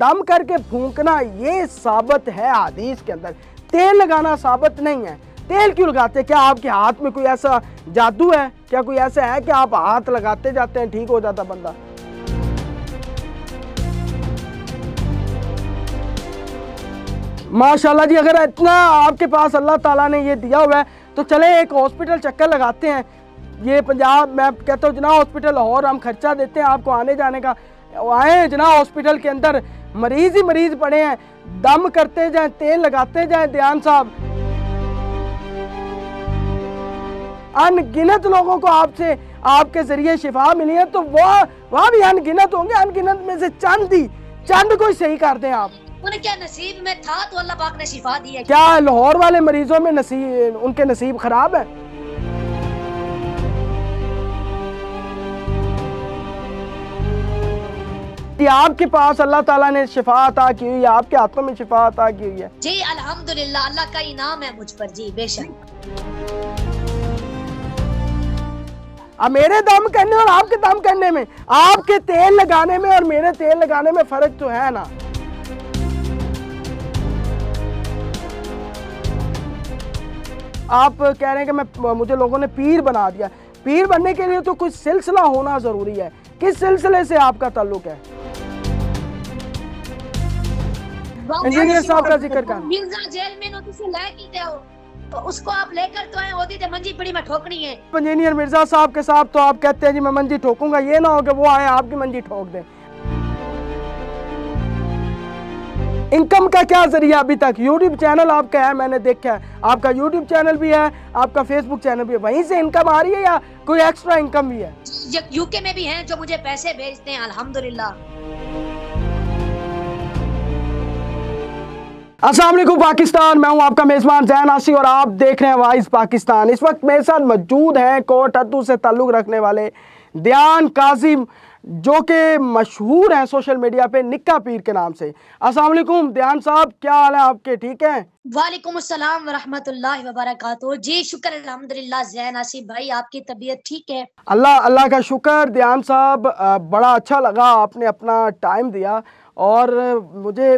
दम करके फूंकना ये साबित है आदेश के अंदर तेल लगाना साबित नहीं है तेल क्यों लगाते क्या आपके हाथ में कोई ऐसा जादू है क्या कोई ऐसा है कि आप हाथ लगाते जाते हैं ठीक हो जाता बंदा माशाल्लाह जी अगर इतना आपके पास अल्लाह ताला ने ये दिया हुआ है तो चले एक हॉस्पिटल चक्कर लगाते हैं ये पंजाब मैं कहता हूँ जना हॉस्पिटल और हम खर्चा देते हैं आपको आने जाने का आए जना हॉस्पिटल के अंदर मरीज ही मरीज पड़े हैं दम करते जाए तेल लगाते जाए दयान साहब अनगिनत लोगों को आपसे आपके जरिए शिफा मिली है तो वह वह भी अनगिनत होंगे अनगिनत में से चंद ही चंद को सही कर दे आप उन्हें क्या नसीब में था तो अल्लाह पाक ने शिफा दी है क्या लाहौर वाले मरीजों में नसीब उनके नसीब खराब है थी आपके पास अल्लाह ताला ने शिफा अता की हुई है आपके हाथों में शिफा अता की हुई है जी अल्हम्दुलिल्लाह अल्लाह का इनाम है मुझ पर जी बेशक अब मेरे दम करने और आपके दम करने में आपके तेल लगाने में और मेरे तेल लगाने में फर्क तो है ना आप कह रहे हैं कि मैं मुझे लोगों ने पीर बना दिया पीर बनने के लिए तो कुछ सिलसिला होना ज़रूरी है किस सिलसिले से आपका ताल्लुक है इंजीनियर साहब का जिक्र कर मिर्जा जेल में नोटिस ले की दो तो उसको आप लेकर तो आए होती मंजी पड़ी में ठोकनी है इंजीनियर मिर्जा साहब के साथ तो आप कहते हैं जी मैं मंजी ठोकूंगा ये ना हो कि वो आए आपकी मंजी ठोक दे इनकम का क्या जरिया अभी तक यूट्यूब चैनल आपका है मैंने देखा है आपका यूट्यूब चैनल भी है आपका फेसबुक चैनल भी है वहीं से इनकम आ रही है या कोई एक्स्ट्रा इनकम भी है यूके में भी हैं जो मुझे पैसे भेजते हैं अल्हम्दुलिल्लाह असलम पाकिस्तान मैं हूं आपका मेज़बान जैन आशी और आप देख रहे हैं वाइस पाकिस्तान इस वक्त मेरे साथ मौजूद हैं कोर्ट अद्दू से ताल्लुक़ रखने वाले दयान काजिम जो कि मशहूर हैं सोशल मीडिया पे निक्का पीर के नाम से असल दयान साहब क्या हाल है आपके ठीक है वालेकुम असलम वरहमतुल्लाहि वबरकातुहू जी शुक्र अल्हम्दुलिल्लाह जैन आसिफ भाई आपकी तबीयत ठीक है अल्लाह अल्लाह का शुक्र दयान साहब बड़ा अच्छा लगा आपने अपना टाइम दिया और मुझे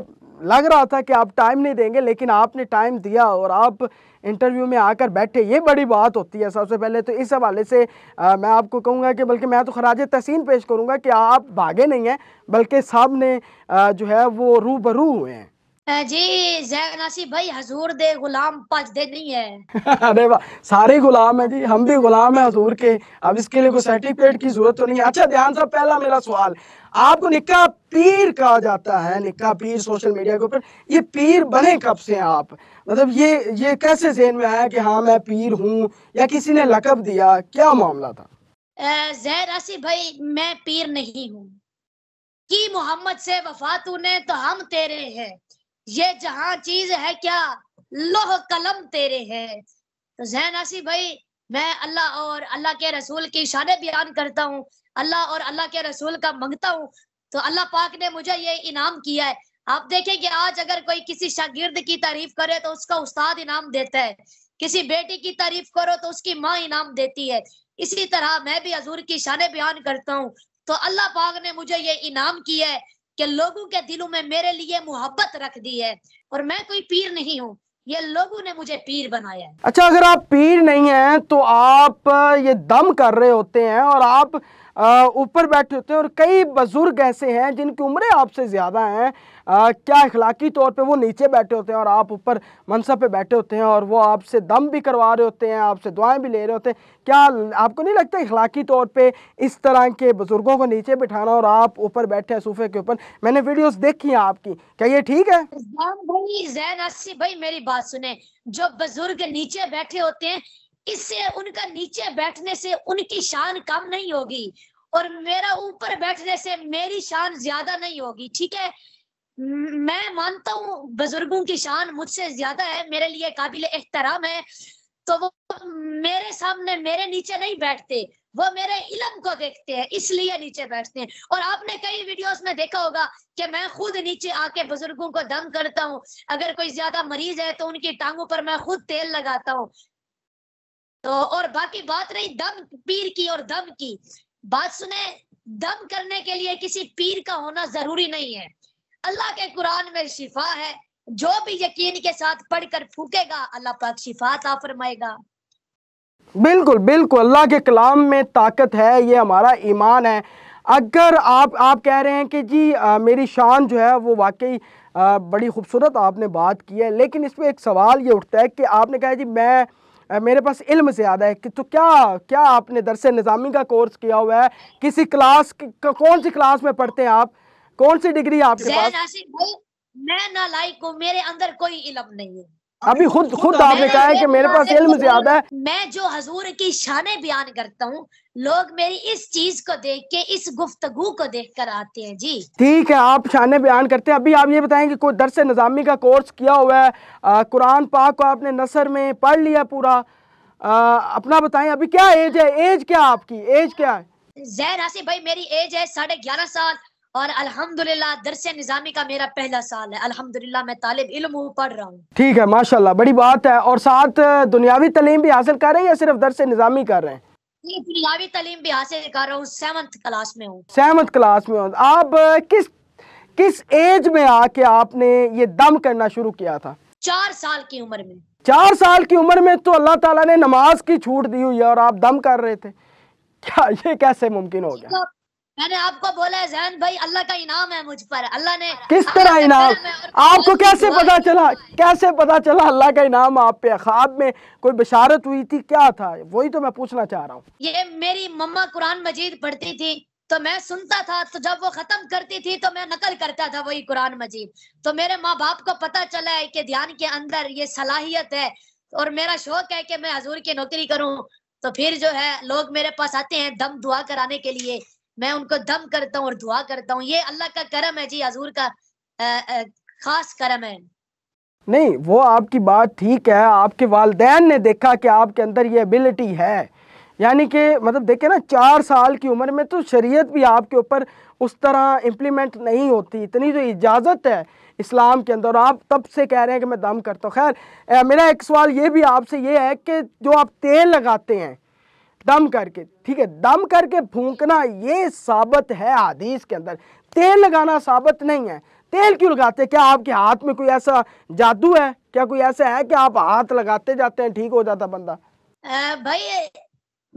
लग रहा था कि आप टाइम नहीं देंगे लेकिन आपने टाइम दिया और आप इंटरव्यू में आकर बैठे ये बड़ी बात होती है सबसे पहले तो इस हवाले से आ, मैं आपको कहूँगा कि बल्कि मैं तो खराज तहसीन पेश करूँगा कि आप भागे नहीं हैं बल्कि सब ने आ, जो है वो रू बरू हुए हैं जी जैनासी भाई हजूर दे गुलाम पाँच दे नहीं है अरे वाह सारे गुलाम है जी हम भी गुलाम है हजूर के अब इसके लिए कोई सर्टिफिकेट की जरूरत तो नहीं है अच्छा ध्यान पहला मेरा सवाल आपको निका पीर कहा जाता है निका पीर सोशल मीडिया के ऊपर ये पीर बने कब से हैं आप मतलब ये ये कैसे जेन में आया कि हाँ मैं पीर हूँ या किसी ने लकब दिया क्या मामला था जहरासी भाई मैं पीर नहीं हूँ की मोहम्मद से वफा तूने तो हम तेरे हैं ये जहां चीज है क्या लोह कलम तेरे हैं तो जहन आसी भाई मैं अल्लाह और अल्लाह के रसूल की शान बयान करता हूँ अल्लाह और अल्लाह के रसूल का मंगता हूँ तो अल्लाह पाक ने मुझे ये इनाम किया है आप देखें कि आज अगर कोई किसी शागिर्द की तारीफ करे तो उसका उस्ताद इनाम देता है किसी बेटी की तारीफ करो तो उसकी माँ इनाम देती है इसी तरह मैं भी हजूर की शान बयान करता हूँ तो अल्लाह पाक ने मुझे ये इनाम किया है कि लोगों के दिलों में मेरे लिए मोहब्बत रख दी है और मैं कोई पीर नहीं हूँ ये लोगों ने मुझे पीर बनाया है अच्छा अगर आप पीर नहीं हैं तो आप ये दम कर रहे होते हैं और आप ऊपर बैठे होते हैं और कई बुजुर्ग ऐसे हैं जिनकी उम्र आपसे ज़्यादा हैं आ, क्या अखलाकी तौर पे वो नीचे बैठे होते हैं और आप ऊपर मनसब पे बैठे होते हैं और वो आपसे दम भी करवा रहे होते हैं आपसे दुआएं भी ले रहे होते हैं क्या आपको नहीं लगता अखलाकी तौर पे इस तरह के बुज़ुर्गों को नीचे बिठाना और आप ऊपर बैठे हैं सूफे के ऊपर मैंने वीडियोज़ देखी हैं आपकी क्या ये ठीक है भाई भाई मेरी बात सुने जो बुजुर्ग नीचे बैठे होते हैं इससे उनका नीचे बैठने से उनकी शान कम नहीं होगी और मेरा ऊपर बैठने से मेरी शान ज्यादा नहीं होगी ठीक है मैं मानता हूँ बुजुर्गों की शान मुझसे ज्यादा है मेरे लिए काबिल एहतराम है तो वो मेरे सामने मेरे नीचे नहीं बैठते वो मेरे इलम को देखते हैं इसलिए नीचे बैठते हैं और आपने कई वीडियोस में देखा होगा कि मैं खुद नीचे आके बुजुर्गों को दम करता हूँ अगर कोई ज्यादा मरीज है तो उनकी टांगों पर मैं खुद तेल लगाता हूँ तो और बाकी बात रही दम पीर की और दम की बात सुने दम करने के लिए किसी पीर का होना जरूरी नहीं है अल्लाह के कुरान में शिफा है जो भी यकीन के साथ पढ़कर फूकेगा अल्लाह पाक शिफा ता फरमाएगा बिल्कुल बिल्कुल अल्लाह के कलाम में ताकत है ये हमारा ईमान है अगर आप आप कह रहे हैं कि जी आ, मेरी शान जो है वो वाकई बड़ी खूबसूरत आपने बात की है लेकिन इस पर एक सवाल ये उठता है कि आपने कहा जी मैं आ, मेरे पास इल्म ज़्यादा है कि तो क्या क्या आपने दरस निज़ामी का कोर्स किया हुआ है किसी क्लास कौन सी क्लास में पढ़ते हैं आप कौन सी डिग्री आपके पास मैं ना लाइक हूँ मेरे अंदर कोई इलम नहीं है अभी खुद खुद आपने कहा है कि मेरे पास इल्म ज्यादा है मैं जो हजूर की शान बयान करता हूँ लोग मेरी इस चीज को देख के इस गुफ्तगु को देख कर आते हैं जी ठीक है आप शान बयान करते हैं अभी आप ये बताएं कि कोई दरस निज़ामी का कोर्स किया हुआ है आ, कुरान पाक को आपने नसर में पढ़ लिया पूरा आ, अपना बताएं अभी क्या एज है एज क्या आपकी एज क्या है जहर आसिफ भाई मेरी एज है साढ़े ग्यारह साल और अल्हम्दुलिल्लाह दरस निज़ामी का मेरा पहला साल है अल्हम्दुलिल्लाह मैं तालिब इल्म हूँ पढ़ रहा हूँ ठीक है माशाल्लाह बड़ी बात है और साथ दुनियावी तलीम भी हासिल कर रहे हैं या सिर्फ दरस निज़ामी कर रहे हैं दुनियावी तलीम भी हासिल कर रहा हूँ सेवंथ क्लास में हूँ सेवंथ क्लास में हूँ आप किस किस एज में आके आपने ये दम करना शुरू किया था चार साल की उम्र में चार साल की उम्र में तो अल्लाह ताला ने नमाज की छूट दी हुई है और आप दम कर रहे थे क्या ये कैसे मुमकिन हो गया मैंने आपको बोला है जैन भाई अल्लाह का इनाम है मुझ पर अल्लाह ने किस तरह इनाम आपको कैसे पता चला कैसे पता चला अल्लाह का इनाम आप पे ख्वाब में कोई बशारत हुई थी क्या था वही तो मैं पूछना चाह रहा हूँ ये मेरी मम्मा कुरान मजीद पढ़ती थी तो मैं सुनता था तो जब वो खत्म करती थी तो मैं नकल करता था वही कुरान मजीद तो मेरे माँ बाप को पता चला है कि ध्यान के अंदर ये सलाहियत है और मेरा शौक है कि मैं हजूर की नौकरी करूं तो फिर जो है लोग मेरे पास आते हैं दम दुआ कराने के लिए मैं उनको दम करता हूँ और दुआ करता हूँ ये अल्लाह का करम है जी हजूर का आ, आ, खास करम है नहीं वो आपकी बात ठीक है आपके वालदेन ने देखा कि आपके अंदर ये एबिलिटी है यानी कि मतलब देखें ना चार साल की उम्र में तो शरीयत भी आपके ऊपर उस तरह इम्प्लीमेंट नहीं होती इतनी जो इजाज़त है इस्लाम के अंदर आप तब से कह रहे हैं कि मैं दम करता हूँ खैर मेरा एक सवाल ये भी आपसे ये है कि जो आप तेल लगाते हैं दम करके ठीक है दम करके फूंकना ये साबित है हदीस के अंदर तेल लगाना साबित नहीं है तेल क्यों लगाते क्या आपके हाथ में कोई ऐसा जादू है क्या कोई ऐसा है कि आप हाथ लगाते जाते हैं ठीक हो जाता बंदा आ, भाई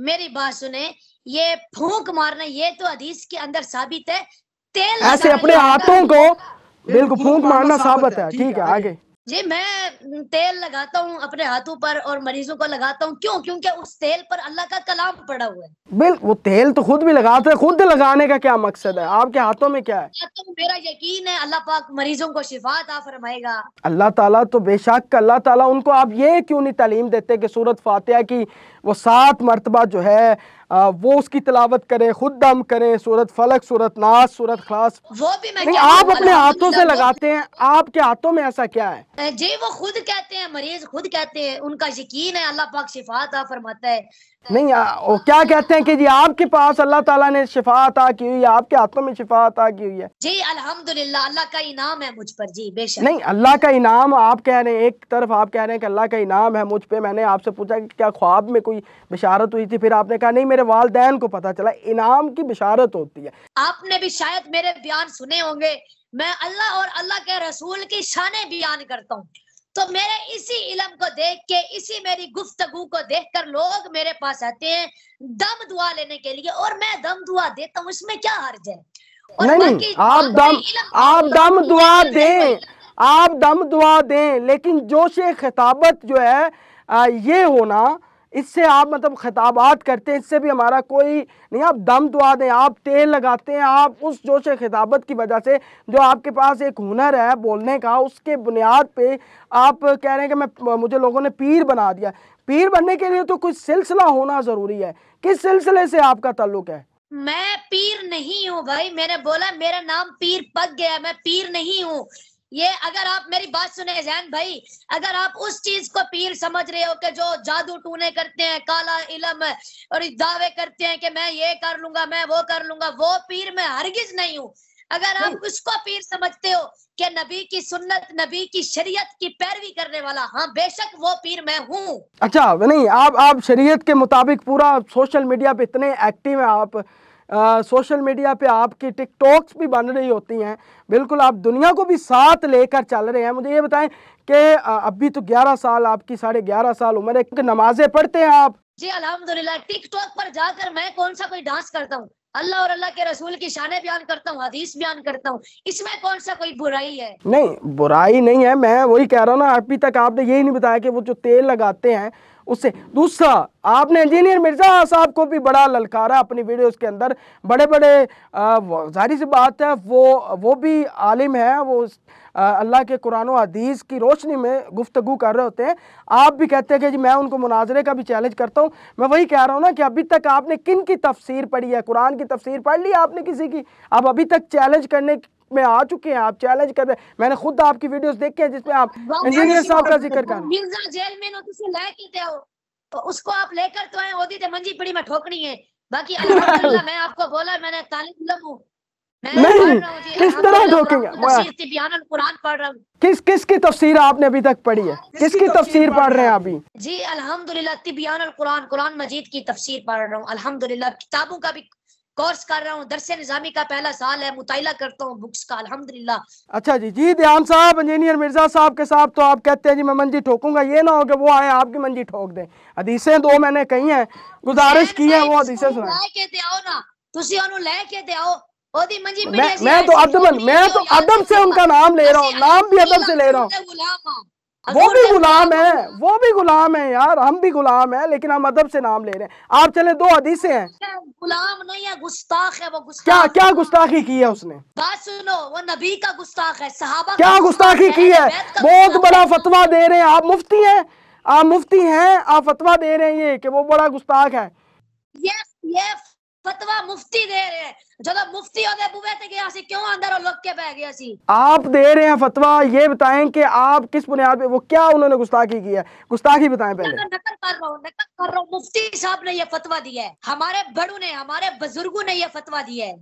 मेरी बात सुने ये फूंक मारना ये तो हदीस के अंदर साबित है तेल ऐसे अपने हाथों को बिल्कुल फूंक मारना साबित है ठीक है आगे जी मैं तेल लगाता हूँ अपने हाथों पर और मरीजों को लगाता हूँ क्यों क्योंकि उस तेल पर अल्लाह का कलाम पड़ा हुआ है बिल वो तेल तो खुद भी लगाते हैं खुद लगाने का क्या मकसद है आपके हाथों में क्या है हाँ, तो मेरा यकीन है अल्लाह पाक मरीजों को शिफा था फरमाएगा अल्लाह ताला तो बेशक अल्लाह ताला उनको आप ये क्यों नहीं तालीम देते कि सूरत फातिहा की वो सात मरतबा जो है आ, वो उसकी तलावत करें खुद दम करें सूरत फलक सूरत नास सूरत खास वो भी मैं नहीं आप अपने हाथों से लगाते हैं आपके हाथों में ऐसा क्या है जी वो खुद कहते हैं मरीज खुद कहते हैं उनका यकीन है अल्लाह पाक शिफात फरमाता है नहीं आ, वो क्या कहते हैं कि जी आपके पास अल्लाह ताला ने शिफा अता की हुई है आपके हाथों में शिफा अता की हुई है जी अल्हम्दुलिल्लाह अल्लाह का इनाम है मुझ पर जी बेशक नहीं अल्लाह का इनाम आप कह रहे हैं एक तरफ आप कह रहे हैं कि अल्लाह का इनाम है मुझ पे मैंने आपसे पूछा कि क्या ख्वाब में कोई बिशारत हुई थी फिर आपने कहा नहीं मेरे वालदेन को पता चला इनाम की बिशारत होती है आपने भी शायद मेरे बयान सुने होंगे मैं अल्लाह और अल्लाह के रसूल की शान बयान करता हूँ तो मेरे इसी इलम को देख के इसी मेरी गुफ्तगु को देख कर लोग मेरे पास आते हैं दम दुआ लेने के लिए और मैं दम दुआ देता हूँ इसमें क्या हर्ज है नहीं नहीं आप दम आप दम दुआ दें आप दम दुआ दें लेकिन जोश खिताबत जो है आ, ये होना इससे आप मतलब खिताबात करते हैं इससे भी हमारा कोई नहीं आप दम दुआ दें आप तेल लगाते हैं आप उस जोश खिताबत की वजह से जो आपके पास एक हुनर है बोलने का उसके बुनियाद पे आप कह रहे हैं कि मैं मुझे लोगों ने पीर बना दिया पीर बनने के लिए तो कुछ सिलसिला होना ज़रूरी है किस सिलसिले से आपका ताल्लुक है मैं पीर नहीं हूँ भाई मैंने बोला मेरा नाम पीर पक गया मैं पीर नहीं हूँ ये अगर आप मेरी बात सुने जैन भाई अगर आप उस चीज को पीर समझ रहे हो कि जो जादू टूने करते हैं काला इलम और दावे करते हैं कि मैं ये कर लूंगा मैं वो कर लूंगा वो पीर मैं हरगिज नहीं हूँ अगर आप उसको पीर समझते हो कि नबी की सुन्नत नबी की शरीयत की पैरवी करने वाला हाँ बेशक वो पीर मैं हूँ अच्छा नहीं आप आप शरीयत के मुताबिक पूरा सोशल मीडिया पे इतने एक्टिव है आप सोशल मीडिया पे आपकी टिकटॉक्स भी बन रही होती हैं बिल्कुल आप दुनिया को भी साथ लेकर चल रहे हैं मुझे ये बताएं कि अभी तो 11 साल आपकी साढ़े ग्यारह साल उम्र है नमाजें पढ़ते हैं आप जी अलहमदुल्ला टिकटॉक पर जाकर मैं कौन सा कोई डांस करता हूँ अल्लाह और अल्लाह के रसूल की शान बयान करता हूँ हदीस बयान करता हूँ इसमें कौन सा कोई बुराई है नहीं बुराई नहीं है मैं वही कह रहा हूँ ना अभी तक आपने यही नहीं बताया कि वो जो तेल लगाते हैं उससे दूसरा आपने इंजीनियर मिर्जा साहब को भी बड़ा ललकारा अपनी वीडियोस के अंदर बड़े बड़े जाहिर सी बात है वो वो भी आलिम है वो अल्लाह के कुरान हदीस की रोशनी में गुफ्तु कर रहे होते हैं आप भी कहते हैं कि जी मैं उनको मुनाजरे का भी चैलेंज करता हूँ मैं वही कह रहा हूँ ना कि अभी तक आपने किन की तफसीर पढ़ी है कुरान की तफसीर पढ़ ली आपने किसी की आप अभी तक चैलेंज करने में आ चुके हैं आप चैलेंज कर रहे हैं मैंने खुद आपकी वीडियोस देखे हैं जिसमें आप इंजीनियर साहब का जिक्र कर मिर्जा जेल में नो तुसे लायक ही हो उसको आप लेकर तो आए ओदी ते मंजी पड़ी में ठोकनी है बाकी अल्हम्दुलिल्लाह मैं आपको बोला मैंने तालिब इल्म हूं नहीं किस तरह ठोकेंगे कुरान पढ़ किस किस की तफसीर आपने अभी तक पढ़ी है हाँ, किसकी तफसीर पढ़ रहे हैं अभी जी अल्हम्दुलिल्लाह तिबियान कुरान कुरान मजीद की तफसीर पढ़ रहा हूँ अल्हम्दुलिल्लाह किताबों का भी कोर्स कर रहा हूँ दरसे निज़ामी का पहला साल है मुताला करता हूँ बुक्स का अलहमदिल्ला अच्छा जी जी ध्यान साहब इंजीनियर मिर्जा साहब के साथ तो आप कहते हैं जी मैं मंजी ठोकूंगा ये ना हो कि वो आए आपकी मंजी ठोक दे हदीसें दो मैंने कही है गुजारिश की है वो हदीसें तो सुना ना तुम ओनू मैं तो अदम मैं तो अदम से उनका नाम ले रहा हूँ नाम भी अदम से ले रहा हूँ वो भी गुलाम है वो भी गुलाम है यार हम भी गुलाम है लेकिन हम अदब से नाम ले रहे हैं आप चले दो हदीसें हैं अच्छा, गुलाम नहीं है गुस्ताख है वो गुस्ताख क्या क्या गुस्ताखी की है उसने बात सुनो वो नबी का गुस्ताख है सहाबा क्या गुस्ताखी की है बहुत बड़ा फतवा दे रहे हैं आप मुफ्ती हैं आप मुफ्ती हैं आप फतवा दे रहे हैं ये कि वो बड़ा गुस्ताख है ये ये ਫਤਵਾ ਮੁਫਤੀ ਦੇ ਰਿਹਾ ਜਦੋਂ ਮੁਫਤੀ ਉਹਦੇ ਬੂਵੇ ਤੇ ਗਿਆ ਸੀ ਕਿਉਂ ਅੰਦਰ ਉਹ ਲੁੱਕ ਕੇ ਬਹਿ ਗਿਆ ਸੀ आप दे रहे हैं फतवा ये बताएं कि आप किस बुनियाद पे वो क्या उन्होंने गुस्ताखी की है गुस्ताखी बताएं पहले नकल कर रहा हूँ नकल कर रहा हूँ मुफ्ती साहब ने ये फतवा दिया है हमारे बड़ों ने हमारे बुजुर्गों ने ये फतवा दिया है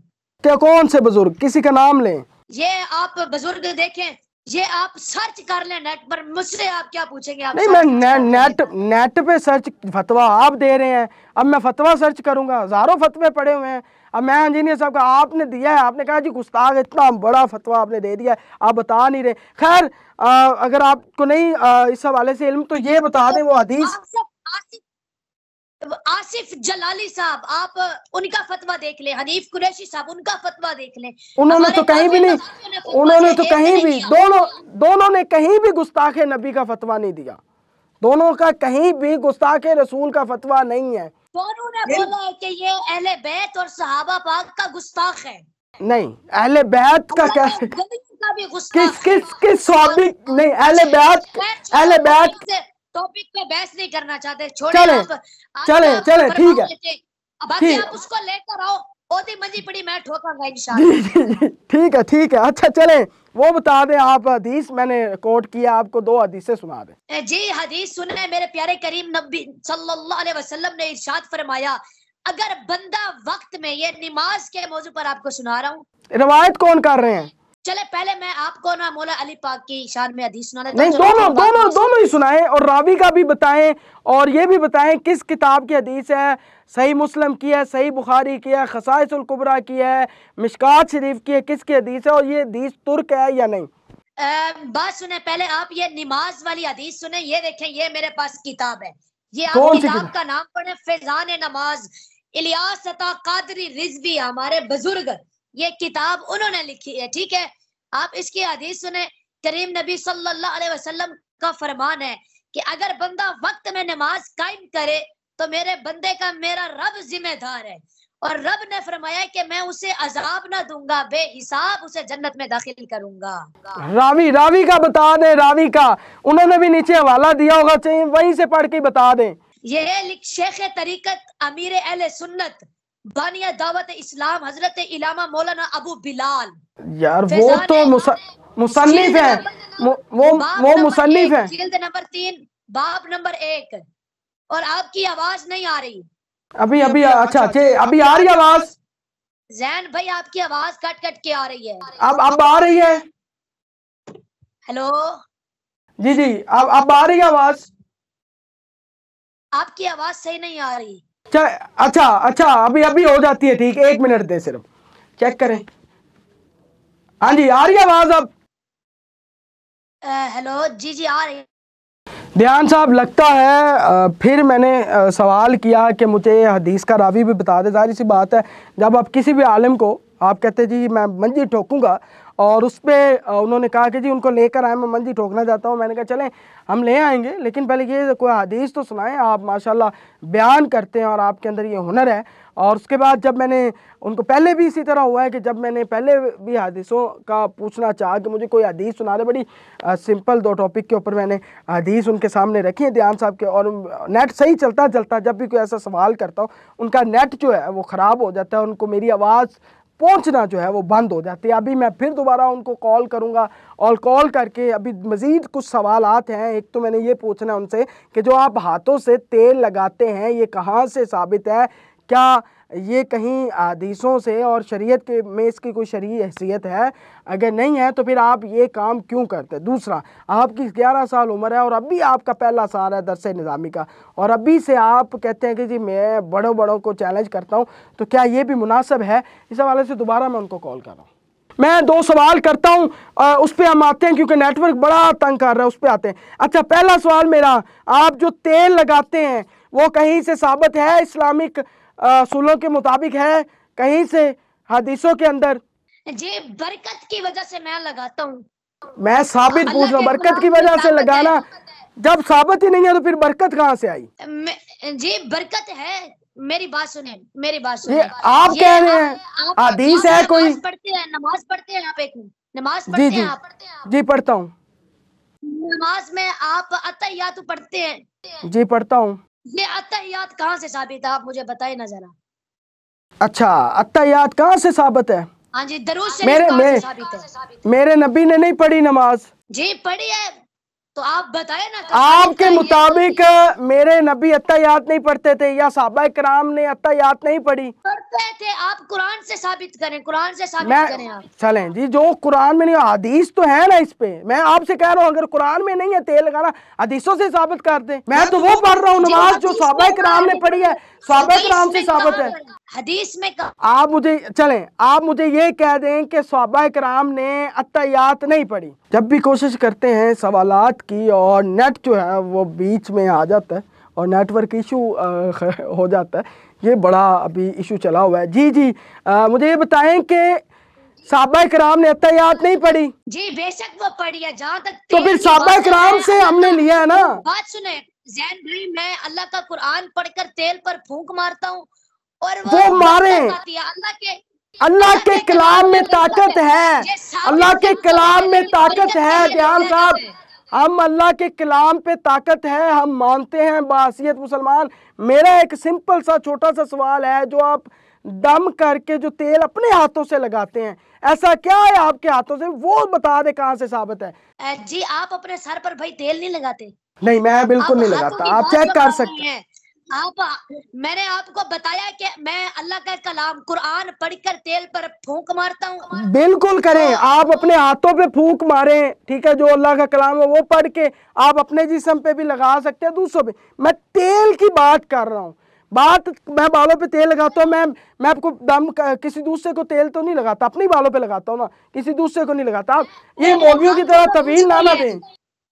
क्या कौन से बुजुर्ग किसी का नाम ले ये आप बुजुर्ग देखें ये आप सर्च कर ले नेट पर मुझसे आप क्या पूछेंगे आप नहीं मैं ने, नेट नेट पे सर्च फतवा आप दे रहे हैं अब मैं फतवा सर्च करूंगा हजारों फतवे पड़े हुए हैं अब मैं इंजीनियर साहब का आपने दिया है आपने कहा जी गुस्ताख इतना बड़ा फतवा आपने दे दिया है आप बता नहीं रहे खैर अगर आपको नहीं आ, इस हवाले से इल्म तो ये बता दें वो हदीस आसिफ जलाली साहब आप उनका फतवा देख लें हनीफ कुरैशी साहब उनका फतवा देख लें उन्होंने तो कहीं भी नहीं उन्होंने तो कहीं भी दोनों दोनों ने कहीं भी गुस्ताखे नबी का फतवा नहीं दिया दोनों का कहीं भी गुस्ताखे रसूल का फतवा नहीं है दोनों ने बोला है कि ये अहले बैत और सहाबा पाक का गुस्ताख है नहीं अहले बैत का कैसे किस किस किस सहाबी नहीं अहले बैत अहले बैत टॉपिक पे बहस नहीं करना चाहते छोड़े चले चले ठीक है बाकी आप उसको लेकर आओ ओदी मंजी पड़ी मैं ठोकूंगा ठीक है ठीक है अच्छा चले वो बता दे आप हदीस मैंने कोट किया आपको दो हदीसे सुना दे जी हदीस सुने मेरे प्यारे करीम नबी सल्लल्लाहु अलैहि वसल्लम ने इरशाद फरमाया अगर बंदा वक्त में ये नमाज के मौजू पर आपको सुना रहा हूँ रवायत कौन कर रहे हैं चले पहले मैं आपको ना मौला अली पाक की शान में हदीस सुना नहीं दोनों दोनों दोनों ही सुनाए और रावी का भी बताएं और ये भी बताएं किस किताब की हदीस है सही मुस्लिम की है सही बुखारी की है खसाइसकुबरा की है मिशकात शरीफ की है किसकी हदीस है और ये हदीस तुर्क है या नहीं बात सुने पहले आप ये नमाज वाली हदीस सुने ये देखें ये मेरे पास किताब है ये आप किताब का नाम पढ़े फैजान नमाज इलियास कादरी रिजवी हमारे बुजुर्ग ये किताब उन्होंने लिखी है ठीक है आप इसकी आदेश सुने करीम नबी सल्लल्लाहु अलैहि वसल्लम का फरमान है कि अगर बंदा वक्त में नमाज कायम करे तो मेरे बंदे का मेरा रब जिम्मेदार है और रब ने फरमाया कि मैं उसे अजाब ना दूंगा बेहिसाब उसे जन्नत में दाखिल करूंगा रावी रावी का बता दे रावी का उन्होंने भी नीचे हवाला दिया होगा चाहिए वहीं से पढ़ के बता ये लिख शेख तरीकत अमीर अहल सुन्नत बानिया दावत इस्लाम हजरत इलामा मौलाना अबू बिलाल यार वो तो मुसन्फ है वो वो मुसन्फ है जिल्द नंबर तीन बाप नंबर एक और आपकी आवाज नहीं आ रही अभी अभी अच्छा अच्छा, अच्छा, अच्छा। अभी आ रही आवाज जैन भाई आपकी आवाज कट कट के आ रही है अब अब आ रही है हेलो जी जी अब अब आ रही है आवाज आपकी आवाज सही नहीं आ रही चल अच्छा अच्छा अभी अभी हो जाती है ठीक एक मिनट दे सिर्फ चेक करें हाँ जी आ रही आवाज अब हेलो जी जी आ रही ध्यान साहब लगता है फिर मैंने सवाल किया कि मुझे हदीस का रावी भी बता दे जाहिर सी बात है जब आप किसी भी आलम को आप कहते जी मैं मंजी ठोकूंगा और उस पर उन्होंने कहा कि जी उनको लेकर आए मैं मंजी ठोकना चाहता हूँ मैंने कहा चलें हम ले आएंगे लेकिन पहले ये कोई आदेश तो सुनाएं आप माशाल्लाह बयान करते हैं और आपके अंदर ये हुनर है और उसके बाद जब मैंने उनको पहले भी इसी तरह हुआ है कि जब मैंने पहले भी हदीसों का पूछना चाहा कि मुझे कोई हदीस सुना दे बड़ी आ, सिंपल दो टॉपिक के ऊपर मैंने हदीस उनके सामने रखी है ध्यान साहब के और नेट सही चलता चलता जब भी कोई ऐसा सवाल करता हूँ उनका नेट जो है वो ख़राब हो जाता है उनको मेरी आवाज़ पहुंचना जो है वो बंद हो जाती है अभी मैं फिर दोबारा उनको कॉल करूंगा और कॉल करके अभी मज़ीद कुछ सवाल हैं एक तो मैंने ये पूछना उनसे कि जो आप हाथों से तेल लगाते हैं ये कहाँ से साबित है क्या ये कहीं आदेशों से और शरीयत के में इसकी कोई शरीय हैसियत है अगर नहीं है तो फिर आप ये काम क्यों करते दूसरा आपकी ग्यारह साल उम्र है और अभी आपका पहला साल है दरस निज़ामी का और अभी से आप कहते हैं कि जी मैं बड़ों बड़ों को चैलेंज करता हूँ तो क्या ये भी मुनासब है इस हवाले से दोबारा मैं उनको कॉल कर रहा हूँ मैं दो सवाल करता हूँ उस पर हम आते हैं क्योंकि नेटवर्क बड़ा तंग कर रहा है उस पर आते हैं अच्छा पहला सवाल मेरा आप जो तेल लगाते हैं वो कहीं से साबित है इस्लामिक सुलों के मुताबिक है कहीं से हदीसों के अंदर जी बरकत की वजह से मैं लगाता हूँ मैं साबित पूछ रहा हूँ बरकत की वजह से लगाना जब साबित ही नहीं है तो फिर बरकत कहाँ से आई जी बरकत है मेरी बात सुने मेरी बात सुने आप कह रहे हैं हदीस है कोई पढ़ते हैं नमाज पढ़ते हैं आप एक नमाज पढ़ते हैं आप जी पढ़ता हूँ नमाज में आप अतयात तो पढ़ते हैं जी पढ़ता हूँ ये अतयात कहाँ से साबित है आप मुझे बताए ना जरा अच्छा अतयात कहाँ से साबित है हाँ जी दरूज से मेरे, मेरे, से साबित है मेरे नबी ने नहीं पढ़ी नमाज जी पढ़ी है तो आप बताए ना आपके मुताबिक मेरे नबी अत्ता याद नहीं पढ़ते थे या साहबा कराम ने अत्ता याद नहीं पढ़ी पढ़ते थे आप कुरान से साबित करें कुरान से साबित मैं, करें आप चलें जी जो कुरान में नहीं हदीस तो है ना इस पे मैं आपसे कह रहा हूँ अगर कुरान में नहीं है तेल लगाना हदीसों से साबित कर दे मैं तो, तो वो पढ़ रहा हूँ नमाज जो साहबा कराम ने पढ़ी है तो साहबा कराम से साबित है हदीस में कहा आप मुझे चलें आप मुझे ये कह दें कि सौबा कराम ने अत्यात नहीं पढ़ी जब भी कोशिश करते हैं सवालात की और नेट जो है वो बीच में आ जाता है और नेटवर्क इशू हो जाता है ये बड़ा अभी इशू चला हुआ है जी जी आ, मुझे ये बताएं कि साबा कराम ने अत्यात नहीं पढ़ी जी बेशक वो पढ़ी है जहाँ तक तो फिर साबा कराम से हमने लिया है ना बात सुने जैन भाई मैं अल्लाह का कुरान पढ़कर तेल पर फूंक मारता हूँ और वो, वो मारे अल्लाह के अल्लाह के कलाम में ताकत है अल्लाह के कलाम में ताकत है ध्यान साहब हम अल्लाह के कलाम पे ताकत है हम मानते हैं बासीत मुसलमान मेरा एक सिंपल सा छोटा सा सवाल है जो आप दम करके जो तेल अपने हाथों से लगाते हैं ऐसा क्या है आपके हाथों से वो बता दे कहाँ से साबित है जी आप अपने सर पर भाई तेल नहीं लगाते नहीं मैं बिल्कुल नहीं लगाता आप चेक तो कर सकते हैं आप मैंने आपको बताया कि मैं अल्लाह का कलाम कुरान पढ़कर तेल पर फूंक मारता हूँ बिल्कुल करें आप अपने हाथों पे फूंक मारें ठीक है जो अल्लाह का कलाम है वो पढ़ के आप अपने जिसम पे भी लगा सकते हैं दूसरों पे मैं तेल की बात कर रहा हूँ बात मैं बालों पे तेल लगाता हूँ मैं मैं आपको दम किसी दूसरे को तेल तो नहीं लगाता अपने बालों पे लगाता हूँ ना किसी दूसरे को नहीं लगाता आप ये मौलवियों की तरह तवील ना ना दें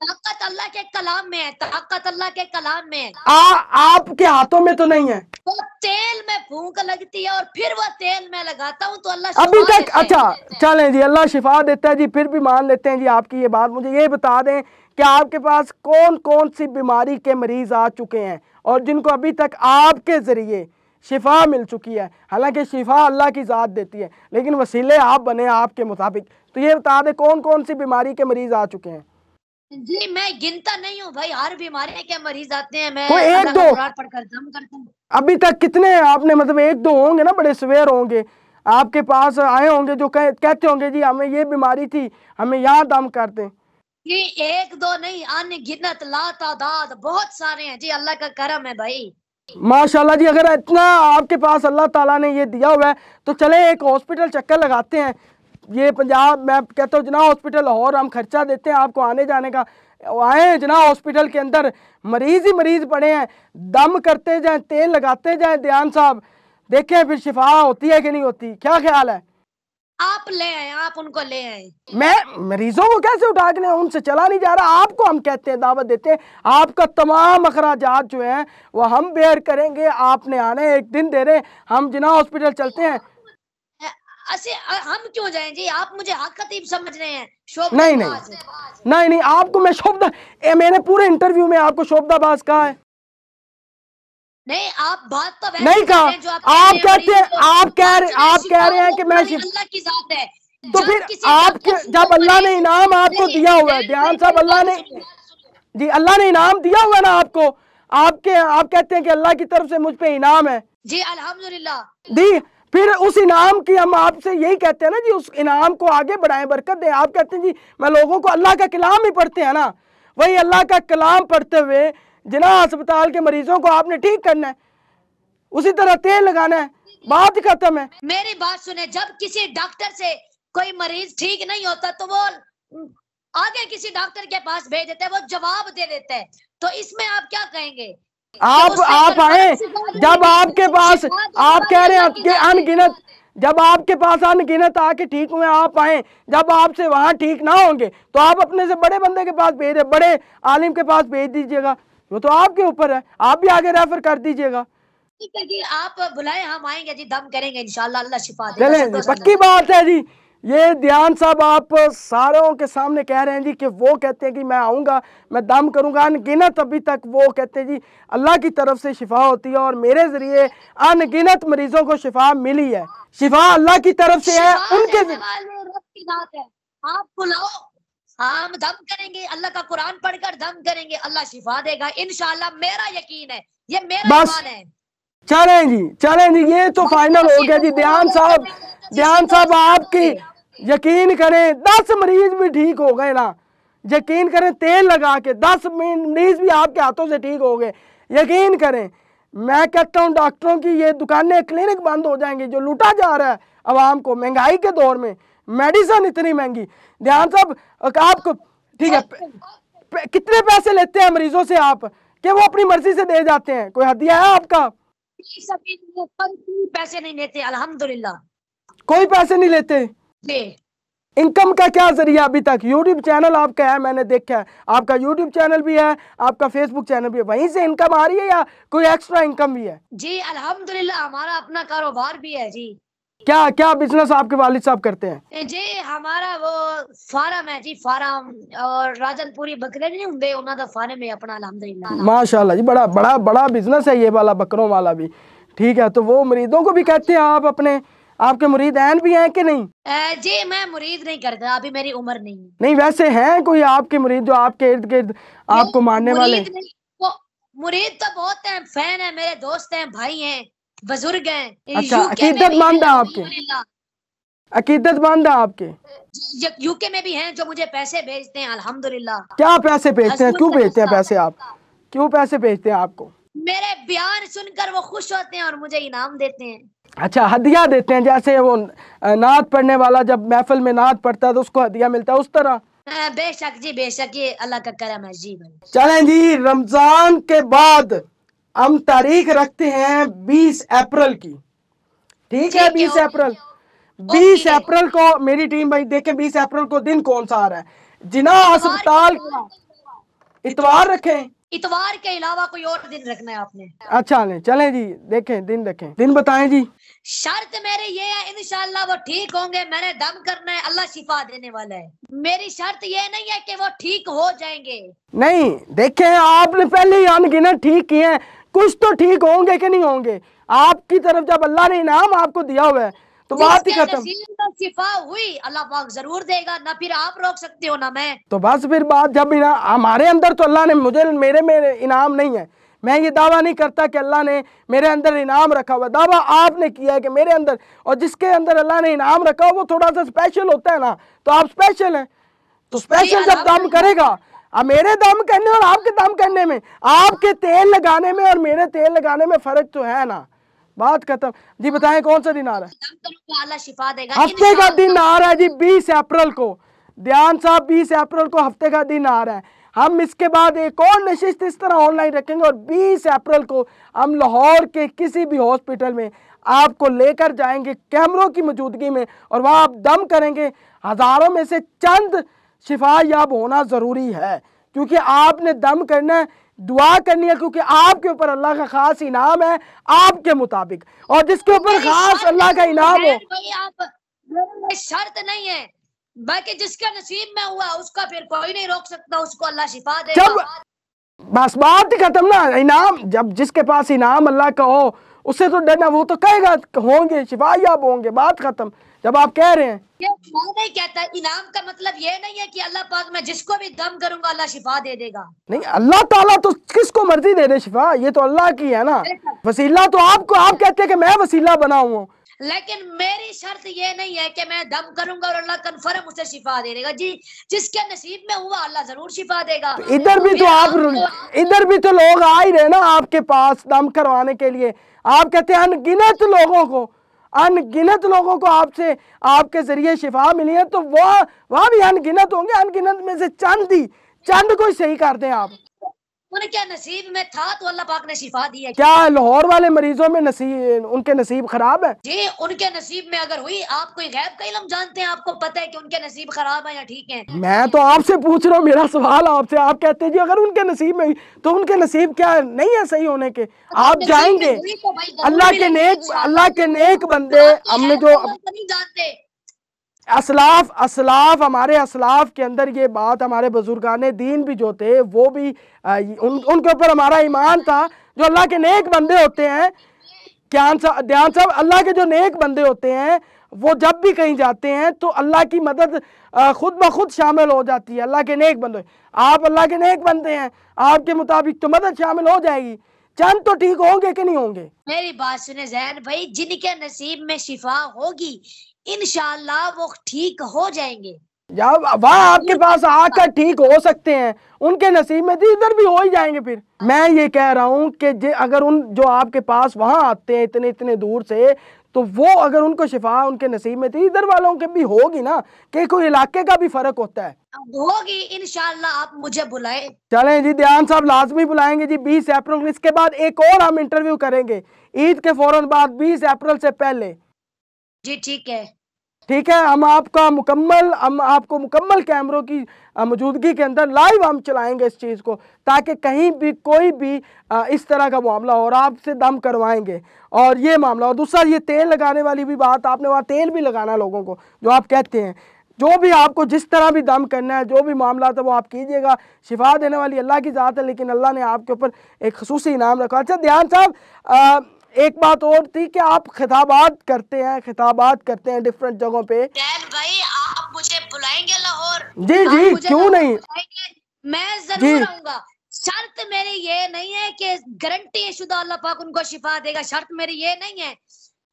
ताकत अल्लाह के कलाम में है ताकत अल्लाह के कलाम में है आ, आपके हाथों में तो नहीं है वो तेल में भूख लगती है और फिर वो तेल में लगाता हूँ तो अल्लाह अभी तक अच्छा चलें जी अल्लाह शिफा देता है जी फिर भी मान लेते हैं जी आपकी ये बात मुझे ये बता दें कि आपके पास कौन कौन सी बीमारी के मरीज आ चुके हैं और जिनको अभी तक आपके ज़रिए शिफा मिल चुकी है हालांकि शिफा अल्लाह की ज़ात देती है लेकिन वसीले आप बने आपके मुताबिक तो ये बता दें कौन कौन सी बीमारी के मरीज़ आ चुके हैं जी मैं गिनता नहीं हूँ भाई हर बीमारी के मरीज आते हैं मैं एक दो पढ़कर दम करता हूँ अभी तक कितने आपने मतलब एक दो होंगे ना बड़े सवेर होंगे आपके पास आए होंगे जो कह, कहते होंगे जी हमें ये बीमारी थी हमें यहाँ दम करते जी एक दो नहीं अन्य गिनत लाता बहुत सारे हैं जी अल्लाह का करम है भाई माशाल्लाह जी अगर इतना आपके पास अल्लाह ताला ने ये दिया हुआ है तो चले एक हॉस्पिटल चक्कर लगाते हैं ये पंजाब मैं कहता हूँ जना हॉस्पिटल और हम खर्चा देते हैं आपको आने जाने का आए हैं जना हॉस्पिटल के अंदर मरीज ही मरीज पड़े हैं दम करते जाए तेल लगाते जाए दयान साहब देखें फिर शिफा होती है कि नहीं होती क्या ख्याल है आप ले आए आप उनको ले आए मैं मरीजों को कैसे उठा के उनसे चला नहीं जा रहा आपको हम कहते हैं दावत देते हैं आपका तमाम अखराज जो हैं वो हम बेयर करेंगे आपने आने एक दिन दे रहे हम जिना हॉस्पिटल चलते हैं ऐसे हम क्यों जाए जी आप मुझे हकतीब समझ रहे हैं नहीं नहीं नहीं नहीं आपको मैं शोभदा मैंने पूरे इंटरव्यू में आपको शोभदाबाज कहा है नहीं आप बात तो नहीं कहा आप कहते हैं तो आप कह रहे आप कह रहे हैं कि मैं अल्लाह की जात है तो फिर आप जब अल्लाह ने इनाम आपको दिया हुआ है ध्यान साहब अल्लाह ने जी अल्लाह ने इनाम दिया हुआ ना आपको आपके आप कहते हैं कि अल्लाह की तरफ से मुझ पे इनाम है जी अल्हम्दुलिल्लाह जी फिर उस इनाम की हम आपसे यही कहते हैं ना जी उस इनाम को आगे बढ़ाएं बरकत दें आप कहते हैं जी मैं लोगों को अल्लाह का कलाम ही पढ़ते हैं ना वही अल्लाह का कलाम पढ़ते हुए जिना अस्पताल के मरीजों को आपने ठीक करना है उसी तरह तेल लगाना है बात खत्म है मेरी बात सुने जब किसी डॉक्टर से कोई मरीज ठीक नहीं होता तो वो आगे किसी डॉक्टर के पास भेज देते हैं वो जवाब दे देते हैं तो इसमें आप क्या कहेंगे आप आप आए जब आपके पास तो आप कह रहे हैं अनगिनत जब आपके पास अनगिनत आके ठीक हुए आप आए जब आपसे वहां ठीक ना होंगे तो आप अपने से बड़े बंदे के पास भेज बड़े आलिम के पास भेज दीजिएगा वो तो आपके ऊपर है आप भी आगे रेफर कर दीजिएगा ठीक है आप बुलाए हम आएंगे जी दम करेंगे इंशाल्लाह अल्लाह शिफा पक्की बात है जी ये ध्यान साहब आप सारों के सामने कह रहे हैं जी कि वो कहते हैं कि मैं आऊँगा मैं दम करूँगा अनगिनत अभी तक वो कहते हैं जी अल्लाह की तरफ से शिफा होती है और मेरे ज़रिए अनगिनत मरीज़ों को शिफा मिली है शिफा अल्लाह की तरफ से है उनके है। आप बुलाओ हम दम करेंगे अल्लाह का कुरान पढ़कर दम करेंगे अल्लाह शिफा देगा इनशाला मेरा यकीन है ये मेरा है चलें जी चलें जी ये तो फाइनल हो गया जी तो ध्यान साहब ध्यान साहब आपकी यकीन करें दस मरीज भी ठीक हो गए ना यकीन करें तेल लगा के दस मरीज भी आपके हाथों से ठीक हो गए यकीन करें मैं कहता हूँ डॉक्टरों की ये दुकानें क्लिनिक बंद हो जाएंगी जो लूटा जा रहा है आवाम को महंगाई के दौर में मेडिसिन इतनी महंगी ध्यान साहब आपको ठीक है कितने पैसे लेते हैं मरीजों से आप कि वो अपनी मर्जी से दे जाते हैं कोई हदिया है आपका पैसे नहीं लेते अलहमदुल्ला कोई पैसे नहीं लेते इनकम का क्या जरिया अभी तक यूट्यूब चैनल आपका है मैंने देखा है आपका यूट्यूब चैनल भी है आपका फेसबुक चैनल भी है वहीं से इनकम आ रही है या कोई एक्स्ट्रा इनकम भी है जी अल्हम्दुलिल्लाह हमारा अपना कारोबार भी है जी क्या क्या बिजनेस आपके वालिद साहब करते हैं जी हमारा वो फार्म है जी फार्म और राजनपुरी बकरे नहीं होंगे उन्होंने फार्म है अपना अलहमदुल्ला माशाल्लाह जी बड़ा बड़ा बड़ा बिजनेस है ये वाला बकरों वाला भी ठीक है तो वो मरीजों को भी कहते हैं आप अपने आपके मुरीद एन भी हैं कि नहीं जी मैं मुरीद नहीं करता अभी मेरी उम्र नहीं नहीं वैसे हैं कोई आपके मुरीद जो आपके इर्द गिर्द आपको मानने वाले मुरीद तो बहुत हैं फैन है मेरे दोस्त हैं भाई हैं बुजुर्ग हैं अच्छा अकीदत है आपके अकीदत है आपके यूके में भी हैं जो मुझे पैसे भेजते हैं अल्हम्दुलिल्लाह क्या पैसे भेजते हैं क्यों भेजते हैं पैसे आप क्यों पैसे भेजते हैं आपको मेरे बयान सुनकर वो खुश होते हैं और मुझे इनाम देते हैं अच्छा हदिया देते हैं जैसे वो नात पढ़ने वाला जब महफल में नात पढ़ता है तो उसको हदिया मिलता है उस तरह बेशक जी बेशक ये अल्लाह का करम है जी चले जी रमजान के बाद हम तारीख रखते हैं 20 अप्रैल की ठीक है 20 अप्रैल 20 अप्रैल को मेरी टीम भाई देखें 20 अप्रैल को दिन कौन सा आ रहा है जिना अस्पताल इतवार रखें इतवार के अलावा कोई और दिन रखना है आपने अच्छा ले चले जी देखें दिन देखें दिन बताएं जी शर्त मेरे ये है इनशाला वो ठीक होंगे मैंने दम करना है अल्लाह शिफा देने वाला है मेरी शर्त ये नहीं है कि वो ठीक हो जाएंगे नहीं देखे आपने पहले ही अनगिनत ठीक किए कुछ तो ठीक होंगे कि नहीं होंगे आपकी तरफ जब अल्लाह ने इनाम आपको दिया हुआ है तो बात ही खत्म शिफा हुई अल्लाह पाक जरूर देगा ना फिर आप रोक सकते हो ना मैं तो बस फिर बात जब हमारे अंदर तो अल्लाह ने मुझे मेरे में इनाम नहीं है मैं ये दावा नहीं करता कि अल्लाह ने मेरे अंदर इनाम रखा हुआ दावा आपने किया है कि मेरे अंदर और जिसके अंदर अल्लाह ने इनाम रखा हुआ वो थोड़ा सा स्पेशल होता है ना तो आप स्पेशल हैं तो स्पेशल जब दम करेगा अब मेरे दम करने और आपके दम करने में आपके तेल लगाने में और मेरे तेल लगाने में फ़र्क तो है ना बात खत्म जी बताएं कौन सा दिन आ रहा है तो हफ्ते का दिन तो- आ रहा है जी बीस अप्रैल को ध्यान साहब बीस अप्रैल को हफ्ते का दिन आ रहा है हम इसके बाद एक और नशिश इस तरह ऑनलाइन रखेंगे और 20 अप्रैल को हम लाहौर के किसी भी हॉस्पिटल में आपको लेकर जाएंगे कैमरों की मौजूदगी में और वहाँ आप दम करेंगे हज़ारों में से चंद शिफा याब होना ज़रूरी है क्योंकि आपने दम करना है दुआ करनी है क्योंकि आपके ऊपर अल्लाह का खास इनाम है आपके मुताबिक और जिसके ऊपर खास अल्लाह का इनाम हो शर्त नहीं है बाकी जिसका नसीब में हुआ उसका फिर कोई नहीं रोक सकता उसको अल्लाह शिफा दे जब बस बात ही खत्म ना इनाम जब जिसके पास इनाम अल्लाह का हो उससे तो डरना वो तो कहेगा होंगे शिफा याब होंगे बात खत्म जब आप कह रहे हैं नहीं कहता इनाम का मतलब ये नहीं है कि अल्लाह पाक मैं जिसको भी दम करूंगा अल्लाह शिफा दे देगा नहीं अल्लाह ताला तो किसको मर्जी दे दे शिफा ये तो अल्लाह की है ना वसीला तो आपको आप कहते हैं कि मैं वसीला बना हुआ लेकिन मेरी शर्त ये नहीं है कि मैं दम करूंगा और अल्लाह कन्फर्म उसे शिफा दे देगा जी जिसके नसीब में हुआ अल्लाह जरूर शिफा देगा तो इधर भी तो आप तो तो- इधर भी तो लोग आ ही रहे ना आपके पास दम करवाने के लिए आप कहते हैं अनगिनत लोगों को अनगिनत लोगों को आपसे आपके ज़रिए शिफा मिली है तो वह वह भी अनगिनत होंगे अनगिनत में से चंद ही चंद को ही सही कर दें आप उन्हें क्या नसीब में था तो अल्लाह पाक ने शिफा दी है क्या लाहौर वाले मरीजों में नसीब उनके नसीब खराब है जी उनके नसीब में अगर हुई आप कोई गैब का इलम जानते हैं आपको पता है कि उनके नसीब खराब है या ठीक है मैं तो आपसे पूछ रहा हूँ मेरा सवाल आपसे आप कहते जी अगर उनके नसीब में तो उनके नसीब क्या नहीं है सही होने के आप जाएंगे तो अल्लाह के नेक अल्लाह के नेक बंदे हमने जो तो नहीं जानते असलाफ असलाफ हमारे असलाफ के अंदर ये बात हमारे बुजुर्गान दीन भी जो थे वो भी उन उनके ऊपर हमारा ईमान था जो अल्लाह के नेक बंदे होते हैं ज्ञान साहब ध्यान साहब अल्लाह के जो नेक बंदे होते हैं वो जब भी कहीं जाते हैं तो अल्लाह की मदद ख़ुद ब खुद शामिल हो जाती है अल्लाह के नेक बंदे आप अल्लाह के नेक बंदे हैं आपके मुताबिक तो मदद शामिल हो जाएगी चंद तो ठीक होंगे कि नहीं होंगे मेरी बात सुने जहन भाई जिनके नसीब में शिफा होगी इनशाला वो ठीक हो जाएंगे वाह वह आपके पास आकर ठीक हो सकते हैं उनके नसीब में तो इधर भी हो ही जाएंगे फिर मैं ये कह रहा हूँ कि अगर उन जो आपके पास वहाँ आते हैं इतने इतने दूर से तो वो अगर उनको शिफा उनके नसीब में थी तो इधर वालों के भी होगी ना कि कोई इलाके का भी फर्क होता है होगी इनशाला आप मुझे बुलाए चले जी दयान साहब लाजमी बुलाएंगे जी बीस अप्रैल इसके बाद एक और हम इंटरव्यू करेंगे ईद के फौरन बाद बीस अप्रैल से पहले जी ठीक है ठीक है हम आपका मुकम्मल हम आपको मुकम्मल कैमरों की मौजूदगी के अंदर लाइव हम चलाएंगे इस चीज़ को ताकि कहीं भी कोई भी इस तरह का मामला हो और आपसे दम करवाएंगे और ये मामला और दूसरा ये तेल लगाने वाली भी बात आपने वहाँ तेल भी लगाना लोगों को जो आप कहते हैं जो भी आपको जिस तरह भी दम करना है जो भी मामला था वो आप कीजिएगा शिफा देने वाली अल्लाह की ज़ात है लेकिन अल्लाह ने आपके ऊपर एक खसूस इनाम रखा अच्छा ध्यान साहब एक बात और थी कि आप खिताबात करते हैं खिताबात करते हैं डिफरेंट जगहों पे भाई आप मुझे बुलाएंगे लाहौर जी जी क्यों नहीं मैं जरूर आऊंगा शर्त मेरी ये नहीं है कि गारंटी शुदा अल्लाह पाक उनको शिफा देगा शर्त मेरी ये नहीं है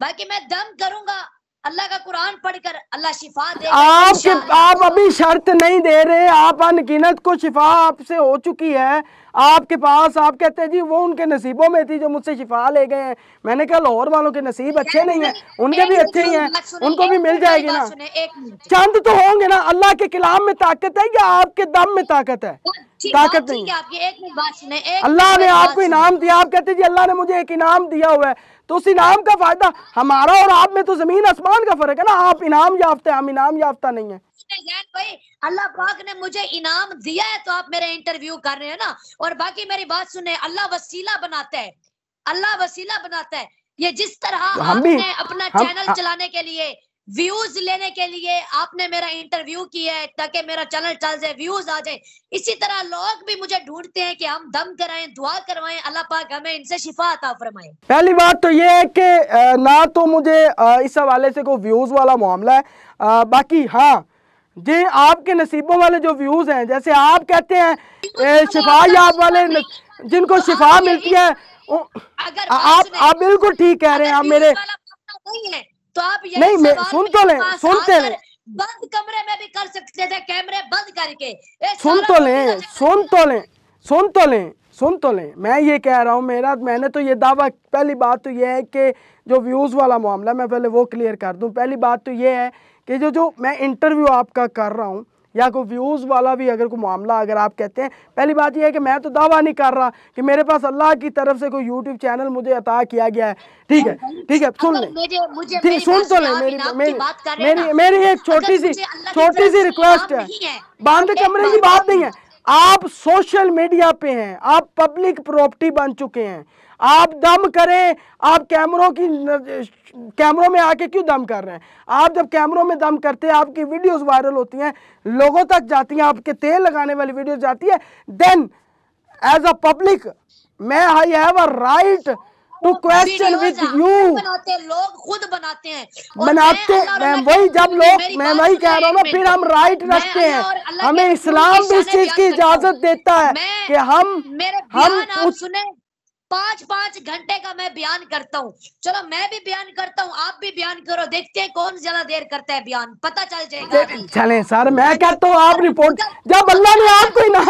बाकी मैं दम करूंगा अल्लाह का कुरान पढ़कर अल्लाह शिफा दे आप आप अभी शर्त नहीं दे रहे आप अनगिनत को शिफा आपसे हो चुकी है आपके पास आप कहते हैं जी वो उनके नसीबों में थी जो मुझसे शिफा ले गए हैं मैंने कहा लाहौर वालों के नसीब अच्छे नहीं है उनके भी अच्छे ही हैं उनको भी मिल जाएगी ना चंद तो होंगे ना अल्लाह के कलाम में ताकत है या आपके दम में ताकत है हाँ, हाँ, ताकत नहीं अल्लाह ने आपको इनाम दिया आप कहते जी अल्लाह ने मुझे एक इनाम दिया हुआ है तो उस इनाम का फायदा हमारा और आप में तो जमीन आसमान का फर्क है ना आप इनाम याफ्ता हम इनाम याफ्ता नहीं है भाई अल्लाह पाक ने मुझे इनाम दिया है तो आप मेरा इंटरव्यू कर रहे हैं ना और बाकी मेरी बात सुने अल्लाह वसीला बनाता है अल्लाह वसीला बनाता है ये जिस तरह आपने अपना हम, चैनल हाँ। चलाने के लिए व्यूज लेने के लिए आपने मेरा इंटरव्यू किया है ताकि मेरा चैनल चल जाए व्यूज आ जाए इसी तरह लोग भी मुझे ढूंढते हैं कि हम दम कराएं दुआ करवाएं अल्लाह पाक हमें इनसे शिफा अता फरमाए पहली बात तो ये है कि ना तो मुझे इस हवाले से कोई व्यूज वाला मामला है बाकी हाँ जी आपके नसीबों वाले जो व्यूज हैं जैसे आप कहते हैं शिफा याब वाले जिनको तो शिफा मिलती है आप आप बिल्कुल ठीक कह रहे हैं आप मेरे नहीं है तो आप ये नहीं मैं तो सुन तो लें सुनते लें बंद कमरे में भी कर सकते थे कैमरे बंद करके सुन तो लें सुन तो लें सुन तो लें सुन तो लें मैं ये कह रहा हूँ मेरा मैंने तो ये दावा पहली बात तो ये है कि जो व्यूज़ वाला मामला मैं पहले वो क्लियर कर दूँ पहली बात तो ये है कि जो जो मैं इंटरव्यू आपका कर रहा हूँ या कोई व्यूज़ वाला भी अगर कोई मामला अगर आप कहते हैं पहली बात यह है कि मैं तो दावा नहीं कर रहा कि मेरे पास अल्लाह की तरफ से कोई यूट्यूब चैनल मुझे अता किया गया है ठीक है ठीक है सुन लें ठीक सुन तो लें मेरी मेरी मेरी मेरी एक छोटी सी छोटी सी रिक्वेस्ट है बांध कमरे की बात नहीं है आप सोशल मीडिया पे हैं आप पब्लिक प्रॉपर्टी बन चुके हैं आप दम करें आप कैमरों की कैमरों में आके क्यों दम कर रहे हैं आप जब कैमरों में दम करते हैं आपकी वीडियोस वायरल होती हैं लोगों तक जाती हैं आपके तेल लगाने वाली वीडियो जाती है देन एज अ पब्लिक मैं I have a right to question with you लोग खुद बनाते हैं बनाते मैम वही जब लोग मैं वही कह रहा हूँ ना फिर हम राइट रखते हैं हमें इस्लाम भी इस चीज की इजाजत देता है कि हम हम सुने पांच पांच घंटे का मैं बयान करता हूँ चलो मैं भी बयान करता हूँ आप भी बयान करो देखते हैं कौन ज्यादा देर करता है बयान पता चल जाएगा चले सर मैं कहता हूँ आप रिपोर्ट जब अल्लाह ने आपको ना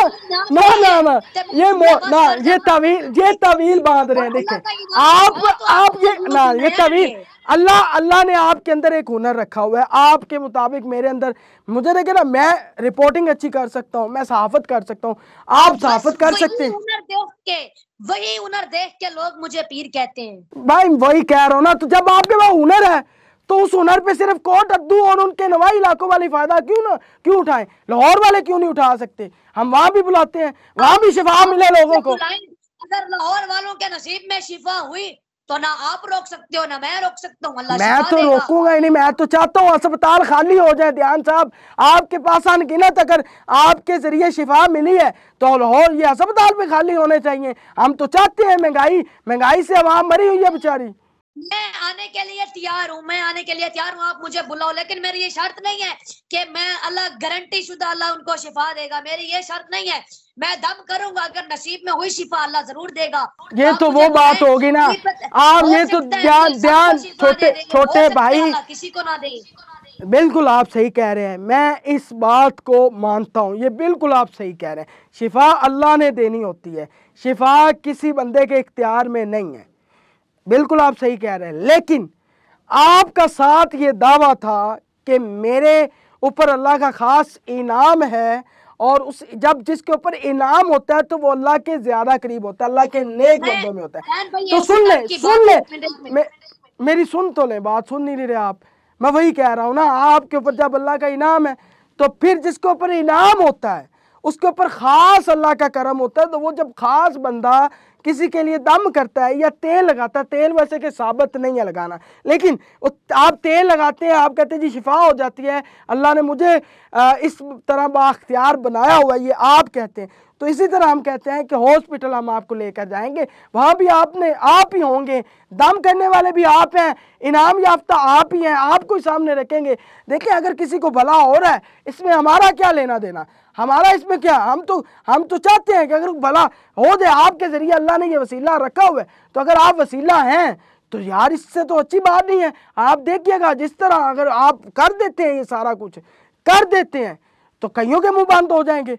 ना ना ना ये ना ये तवील ये तवील बांध रहे हैं देखे आप आप ये ना ये तवील अल्लाह अल्लाह ने आपके अंदर एक हुनर रखा हुआ है आपके मुताबिक मेरे अंदर मुझे देखे ना मैं रिपोर्टिंग अच्छी कर सकता हूँ मैं सहाफत कर सकता हूँ आप सहाफत कर सकते हैं वही हुनर देख के लोग मुझे पीर कहते हैं भाई वही कह रहा हूँ ना तो जब आपके पास हुनर है तो उस हुनर पे सिर्फ कोट अद्दू और उनके नवाई इलाकों वाले फायदा क्यों ना क्यों उठाएं लाहौर वाले क्यों नहीं उठा सकते हम वहाँ भी बुलाते हैं वहाँ भी शिफा मिले लोगों को अगर लाहौर वालों के नसीब में शिफा हुई तो ना आप रोक सकते हो ना मैं रोक सकता हूँ अल्लाह मैं तो रोकूंगा ही नहीं मैं तो चाहता हूँ अस्पताल खाली हो जाए ध्यान साहब आपके पास अनगिनत तो अगर आपके जरिए शिफा मिली है तो लाहौर ये अस्पताल भी खाली होने चाहिए हम तो चाहते हैं महंगाई महंगाई से आवाम मरी हुई है बेचारी मैं आने के लिए तैयार हूँ मैं आने के लिए तैयार हूँ आप मुझे बुलाओ लेकिन मेरी ये शर्त नहीं है कि मैं अल्लाह गारंटी शुदा अल्लाह उनको शिफा देगा मेरी ये शर्त नहीं है मैं दम करूंगा अगर नसीब में हुई शिफा अल्लाह जरूर देगा ये तो वो बात होगी ना आप ये तो ध्यान ध्यान छोटे छोटे भाई किसी को ना दे बिल्कुल आप सही कह रहे हैं मैं इस बात को मानता हूँ ये बिल्कुल आप सही कह रहे हैं शिफा अल्लाह ने देनी होती है शिफा किसी बंदे के इख्तियार में नहीं है बिल्कुल आप सही कह रहे हैं लेकिन आपका साथ ये दावा था कि मेरे ऊपर अल्लाह का ख़ास इनाम है और उस जब जिसके ऊपर इनाम होता है तो वो अल्लाह के ज्यादा करीब होता है अल्लाह के नेक बंदों में होता है तो सुन ले सुन ले मेरी सुन तो ले बात सुन नहीं रहे आप मैं वही कह रहा हूँ ना आपके ऊपर जब अल्लाह का इनाम है तो फिर जिसके ऊपर इनाम होता है उसके ऊपर ख़ास अल्लाह का करम होता है तो वो जब ख़ास बंदा किसी के लिए दम करता है या तेल लगाता है तेल वैसे कि साबित नहीं है लगाना लेकिन आप तेल लगाते हैं आप कहते हैं जी शिफा हो जाती है अल्लाह ने मुझे इस तरह बाख्तियार बनाया हुआ है ये आप कहते हैं तो इसी तरह हम कहते हैं कि हॉस्पिटल हम आपको लेकर जाएंगे वहाँ भी आपने आप ही होंगे दम करने वाले भी आप हैं इनाम याफ्ता आप ही हैं आपको ही सामने रखेंगे देखें अगर किसी को भला हो रहा है इसमें हमारा क्या लेना देना हमारा इसमें क्या हम तो हम तो चाहते हैं कि अगर भला हो जाए आपके ज़रिए अल्लाह ने ये वसीला रखा हुआ है तो अगर आप वसीला हैं तो यार इससे तो अच्छी बात नहीं है आप देखिएगा जिस तरह अगर आप कर देते हैं ये सारा कुछ कर देते हैं तो कईयों के मुंह बंद हो जाएंगे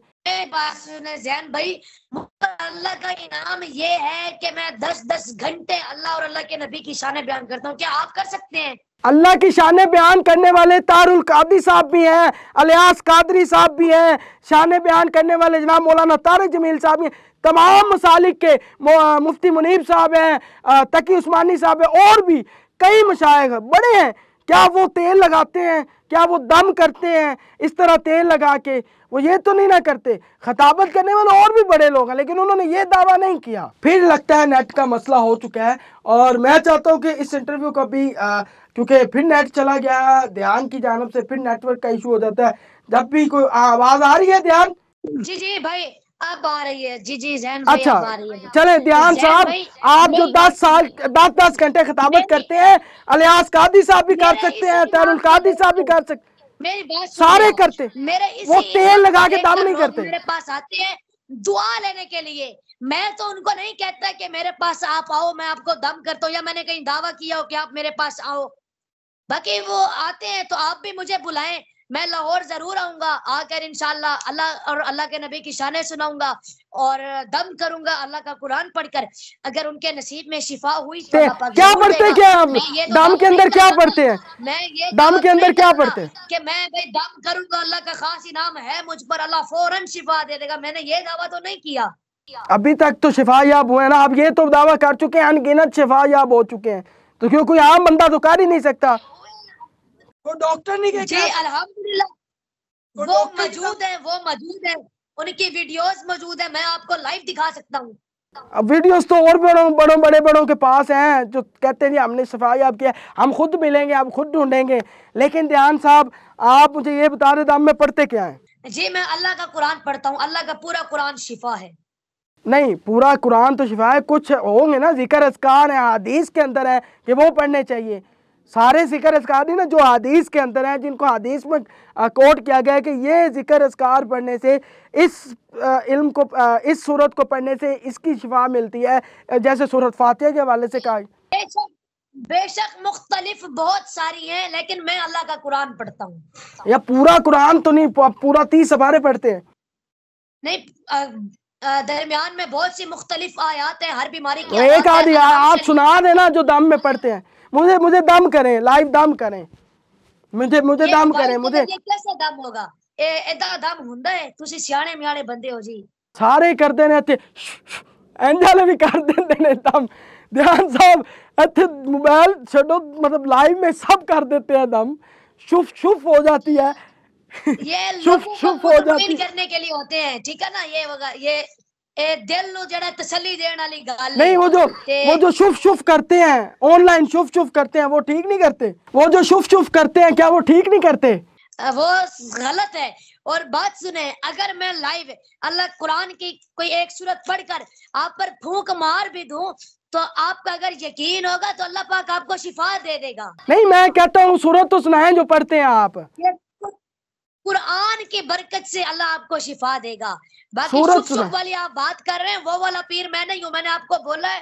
भाई अल्लाह का इनाम ये है कि मैं दस दस घंटे अल्लाह और अल्लाह के नबी की शान बयान करता हूँ क्या आप कर सकते हैं अल्लाह की शान बयान करने वाले तारुल कादी साहब भी हैं अलियास कादरी साहब भी हैं शान बयान करने वाले जनाब मौलाना तारक जमील साहब भी हैं तमाम मसालिक के मुफ्ती मुनीब साहब हैं तकी उस्मानी साहब हैं और भी कई मशाइ बड़े हैं क्या वो तेल लगाते हैं क्या वो दम करते हैं इस तरह तेल लगा के वो ये तो नहीं ना करते खताबत करने वाले और भी बड़े लोग हैं लेकिन उन्होंने ये दावा नहीं किया फिर लगता है नेट का मसला हो चुका है और मैं चाहता हूँ कि इस इंटरव्यू का भी क्योंकि फिर नेट चला गया ध्यान की जानब से फिर नेटवर्क का इशू हो जाता है जब भी कोई आवाज़ आ रही है ध्यान जी जी भाई अब आ रही है जी जी जैन अच्छा आ रही है चले ध्यान साहब आप जो दस साल दस दस घंटे खिताबत करते हैं अलियास कादी साहब भी कर सकते हैं तैरुल कादी साहब भी कर सकते मेरी बात सारे करते मेरे वो तेल लगा के दाम नहीं करते मेरे पास आते हैं दुआ लेने के लिए मैं तो उनको नहीं कहता कि मेरे पास आप आओ मैं आपको दम करता हूँ या मैंने कहीं दावा किया हो कि आप मेरे पास आओ बाकी वो आते हैं तो आप भी मुझे बुलाएं मैं लाहौर जरूर आऊंगा आकर इनशाला अल्लाह और अल्लाह के नबी की शान सुनाऊंगा और दम करूंगा अल्लाह का कुरान पढ़कर अगर उनके नसीब में शिफा हुई तो क्या पढ़ते क्या हम तो दम के अंदर क्या पढ़ते हैं मैं ये तो दम के अंदर क्या पढ़ते हैं कि मैं भाई दम करूंगा अल्लाह का खास इनाम है मुझ पर अल्लाह फौरन शिफा दे देगा मैंने ये दावा तो नहीं किया अभी तक तो शिफा याब हुए ना आप ये तो दावा कर चुके हैं अनगिनत शिफा याब हो चुके हैं तो क्यों कोई आम बंदा तो कर ही नहीं सकता वो डॉक्टर नहीं कहते जी अल्हम्दुलिल्लाह वो, वो मौजूद है वो मौजूद है उनकी वीडियोस मौजूद है मैं आपको लाइव दिखा सकता हूँ अब वीडियोस तो और बड़ों बड़ों बड़े बड़ों के पास हैं जो कहते हैं हमने सफाई आप किया हम खुद मिलेंगे आप खुद ढूंढेंगे लेकिन ध्यान साहब आप मुझे ये बता रहे दाम में पढ़ते क्या हैं जी मैं अल्लाह का कुरान पढ़ता हूँ अल्लाह का पूरा कुरान शिफा है नहीं पूरा कुरान तो शिफा है कुछ होंगे ना जिक्र असकार है हदीस के अंदर है कि वो पढ़ने चाहिए सारे जिक्र असकार नहीं ना जो हदीस के अंदर हैं जिनको हदीस में कोट किया गया है कि ये जिक्र असकार पढ़ने से इस इल्म को इस सूरत को पढ़ने से इसकी शिफा मिलती है जैसे सूरत फातिहा के हवाले से कहा बेशक मुख्तलिफ बहुत सारी हैं लेकिन मैं अल्लाह का कुरान पढ़ता हूँ या पूरा कुरान तो नहीं पूरा तीस सफारे पढ़ते हैं नहीं दरमियान में बहुत सी मुख्तलिफ आयात है हर बीमारी की एक आदि आप सुना देना जो दम में पढ़ते हैं मुझे मुझे दम करें लाइव दम करें मुझे मुझे दम करें मुझे कैसे दम होगा ਇਦਾਂ ਦਮ ਹੁੰਦਾ ਹੈ ਤੁਸੀਂ ਸਿਆਣੇ ਮਿਆਣੇ ਬੰਦੇ ਹੋ ਜੀ ਸਾਰੇ ਕਰਦੇ ਨੇ ਇੱਥੇ ਐਂਜਲ ਵੀ ਕਰ ਦਿੰਦੇ ਨੇ ਦਮ ध्यान साहब इतने मोबाइल छोड़ो मतलब लाइव में सब कर देते हैं दम शुफ शुफ हो जाती है ये शुफ शुफ हो करने के लिए होते हैं ठीक है ना ये ये नहीं वो जो वो जो शुफ शुफ करते हैं ऑनलाइन शुभ शुभ करते हैं वो ठीक नहीं करते वो जो शुभ शुभ करते हैं क्या वो ठीक नहीं करते वो गलत है और बात सुने अगर मैं लाइव अल्लाह कुरान की कोई एक सूरत पढ़कर आप पर फूक मार भी दू तो आपका अगर यकीन होगा तो अल्लाह पाक आपको शिफा दे देगा नहीं मैं कहता हूँ सूरत तो सुनाए जो पढ़ते हैं आप कुरान के बरकत से अल्लाह आपको शिफा देगा बाकी सुख सुख वाली आप बात कर रहे हैं वो वाला पीर मैं नहीं हूँ मैंने आपको बोला है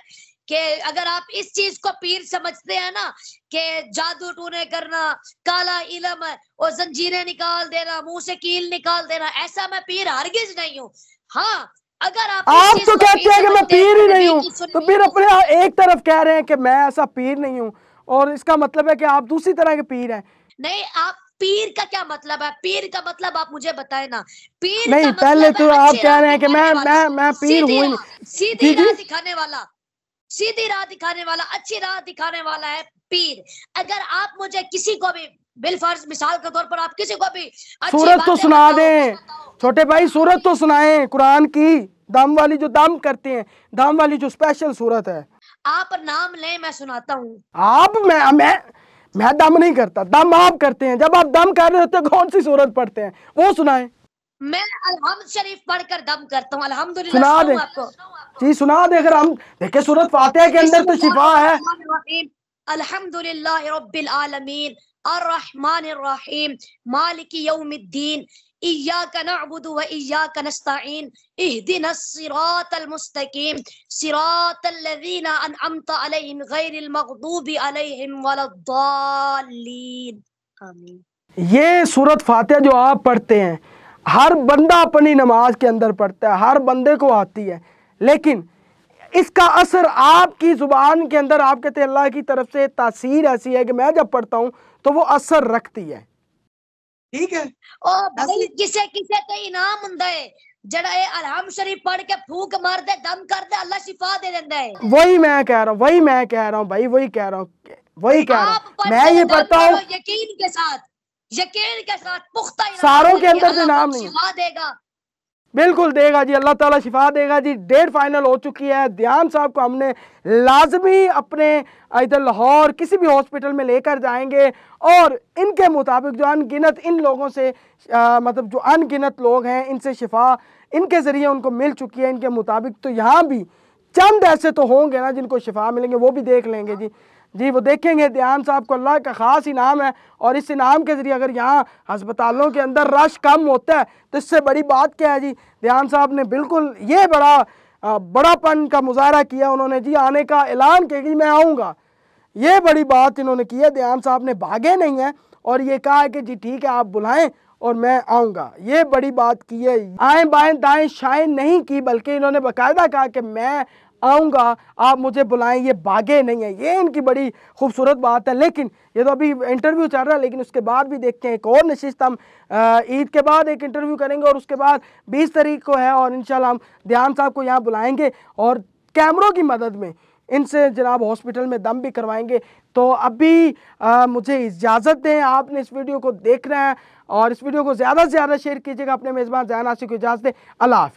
कि अगर आप इस चीज को पीर समझते हैं ना कि जादू टूने करना काला इलम और जंजीरें निकाल देना मुंह से कील निकाल देना ऐसा मैं पीर हरगिज नहीं हूँ हाँ अगर आप आप तो कहते हैं कि मैं पीर ही नहीं हूँ तो फिर अपने एक तरफ कह रहे हैं कि मैं ऐसा पीर नहीं हूँ और इसका मतलब है कि आप दूसरी तरह के पीर हैं नहीं आप पीर का क्या मतलब है पीर का मतलब आप मुझे बताए ना पीर नहीं का मतलब पहले मतलब तो आप कह रहे हैं कि मैं मैं मैं पीर हूँ सीधी राह दिखाने वाला सीधी राह दिखाने वाला अच्छी राह दिखाने वाला है पीर अगर आप मुझे किसी को भी बिलफर्ज मिसाल के तौर पर आप किसी को भी सूरत तो सुना दे छोटे भाई सूरत तो सुनाए कुरान की दाम वाली जो दाम करते हैं दाम वाली जो स्पेशल सूरत है आप नाम ले मैं सुनाता हूँ आप मैं मैं मैं दम नहीं करता दम आप करते हैं जब आप दम कर रहे होते कौन सी सूरत पढ़ते हैं वो सुनाए मैं अलहमद शरीफ पढ़कर दम करता हूँ सुना दे जी सुना दे अगर हम देखे सूरत फातिहा के अंदर तो शिफा है अल्हम्दुलिल्लाह रब्बिल आलमीन अर्रहमान मालिक यौमिद्दीन ये सूरत फातिहा जो आप पढ़ते हैं हर बंदा अपनी नमाज के अंदर पढ़ता है हर बंदे को आती है लेकिन इसका असर आपकी ज़ुबान के अंदर आप कहते अल्लाह की तरफ से तासीर ऐसी है कि मैं जब पढ़ता हूँ तो वो असर रखती है ਠੀਕ ਹੈ ਉਹ ਭਾਈ ਕਿਸੇ ਕਿਸੇ ਤੇ ਇਨਾਮ ਹੁੰਦਾ ਹੈ ਜਿਹੜਾ ਇਹ ਅਲਹਮ ਸ਼ਰੀਫ ਪੜ ਕੇ ਫੂਕ ਮਾਰਦੇ ਦਮ ਕਰਦੇ ਅੱਲਾ ਸ਼ਿਫਾ ਦੇ ਦਿੰਦਾ ਹੈ वही मैं कह रहा हूँ वही मैं कह रहा हूँ भाई वही कह रहा हूँ वही कह रहा हूँ मैं ये पढ़ता हूँ यकीन के साथ यकीन के साथ पुख्ता सारों के अंदर तो नाम नहीं बिल्कुल देगा जी अल्लाह ताला शिफा देगा जी डेट फाइनल हो चुकी है ध्यान साहब को हमने लाजमी अपने इधर लाहौर किसी भी हॉस्पिटल में लेकर जाएंगे और इनके मुताबिक जो अनगिनत इन लोगों से आ, मतलब जो अनगिनत लोग हैं इनसे शिफा इनके ज़रिए उनको मिल चुकी है इनके मुताबिक तो यहाँ भी चंद ऐसे तो होंगे ना जिनको शिफा मिलेंगे वो भी देख लेंगे जी जी वो देखेंगे ध्यान साहब को अल्लाह का ख़ास इनाम है और इस इनाम के ज़रिए अगर यहाँ हस्पतालों के अंदर रश कम होता है तो इससे बड़ी बात क्या है जी ध्यान साहब ने बिल्कुल ये बड़ा बड़ापन का मुजाहरा किया उन्होंने जी आने का ऐलान किया कि मैं आऊँगा ये बड़ी बात इन्होंने की है ध्यान साहब ने भागे नहीं हैं और ये कहा है कि जी ठीक है आप बुलाएं और मैं आऊँगा ये बड़ी बात की है आएँ बाएँ दाएँ शाएँ नहीं की बल्कि इन्होंने बाकायदा कहा कि मैं आऊँगा आप मुझे बुलाएं ये बागे नहीं है ये इनकी बड़ी खूबसूरत बात है लेकिन ये तो अभी इंटरव्यू चल रहा है लेकिन उसके बाद भी देखते हैं एक और नशिस्त हम ईद के बाद एक इंटरव्यू करेंगे और उसके बाद बीस तारीख को है और इन हम ध्यान साहब को यहाँ बुलाएँगे और कैमरों की मदद में इनसे जनाब हॉस्पिटल में दम भी करवाएंगे तो अभी आ, मुझे इजाज़त दें आपने इस वीडियो को देखना है और इस वीडियो को ज़्यादा से ज़्यादा शेयर कीजिएगा अपने मेज़बान जैन आशिक को इजाज़त दें अल्लाह